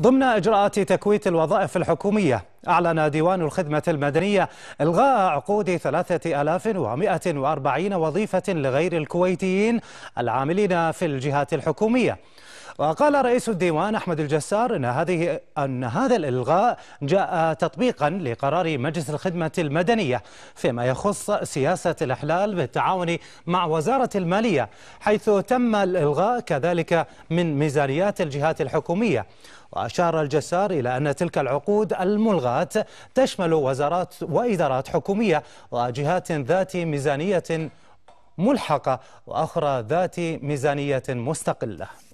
ضمن إجراءات تكويت الوظائف الحكومية أعلن ديوان الخدمة المدنية إلغاء عقود 3140 وظيفة لغير الكويتيين العاملين في الجهات الحكومية وقال رئيس الديوان أحمد الجسار أن, هذه أن هذا الإلغاء جاء تطبيقا لقرار مجلس الخدمة المدنية فيما يخص سياسة الإحلال بالتعاون مع وزارة المالية حيث تم الإلغاء كذلك من ميزانيات الجهات الحكومية وأشار الجسار إلى أن تلك العقود الملغاة تشمل وزارات وإدارات حكومية وجهات ذات ميزانية ملحقة وأخرى ذات ميزانية مستقلة